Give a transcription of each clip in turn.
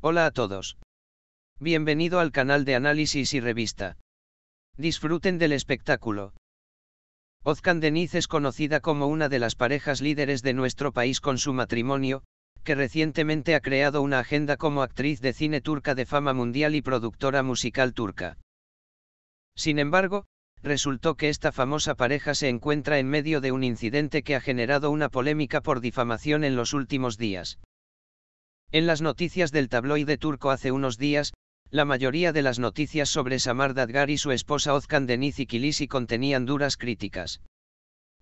Hola a todos. Bienvenido al canal de análisis y revista. Disfruten del espectáculo. Ozcan Deniz es conocida como una de las parejas líderes de nuestro país con su matrimonio, que recientemente ha creado una agenda como actriz de cine turca de fama mundial y productora musical turca. Sin embargo, resultó que esta famosa pareja se encuentra en medio de un incidente que ha generado una polémica por difamación en los últimos días. En las noticias del tabloide turco hace unos días, la mayoría de las noticias sobre Samar Dadgar y su esposa Ozkan Deniz y Kilisi contenían duras críticas.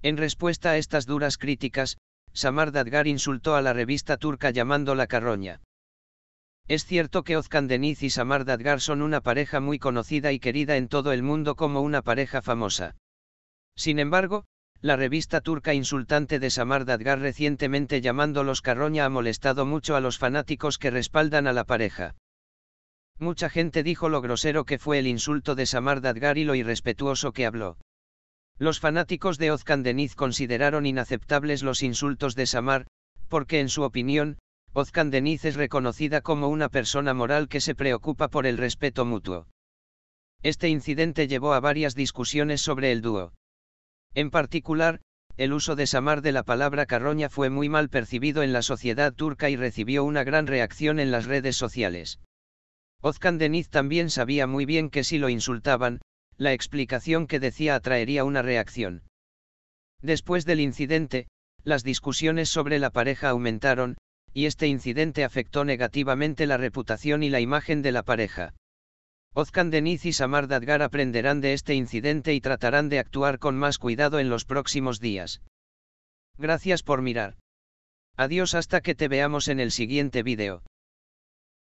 En respuesta a estas duras críticas, Samar Dadgar insultó a la revista turca llamándola carroña. Es cierto que Ozkan Deniz y Samar Dadgar son una pareja muy conocida y querida en todo el mundo como una pareja famosa. Sin embargo, la revista turca insultante de Samar Dadgar recientemente llamándolos carroña ha molestado mucho a los fanáticos que respaldan a la pareja. Mucha gente dijo lo grosero que fue el insulto de Samar Dadgar y lo irrespetuoso que habló. Los fanáticos de Deniz consideraron inaceptables los insultos de Samar, porque en su opinión, Deniz es reconocida como una persona moral que se preocupa por el respeto mutuo. Este incidente llevó a varias discusiones sobre el dúo. En particular, el uso de Samar de la palabra carroña fue muy mal percibido en la sociedad turca y recibió una gran reacción en las redes sociales. Ozkan Deniz también sabía muy bien que si lo insultaban, la explicación que decía atraería una reacción. Después del incidente, las discusiones sobre la pareja aumentaron, y este incidente afectó negativamente la reputación y la imagen de la pareja. Ozkan Deniz y Samar Dadgar aprenderán de este incidente y tratarán de actuar con más cuidado en los próximos días. Gracias por mirar. Adiós hasta que te veamos en el siguiente vídeo.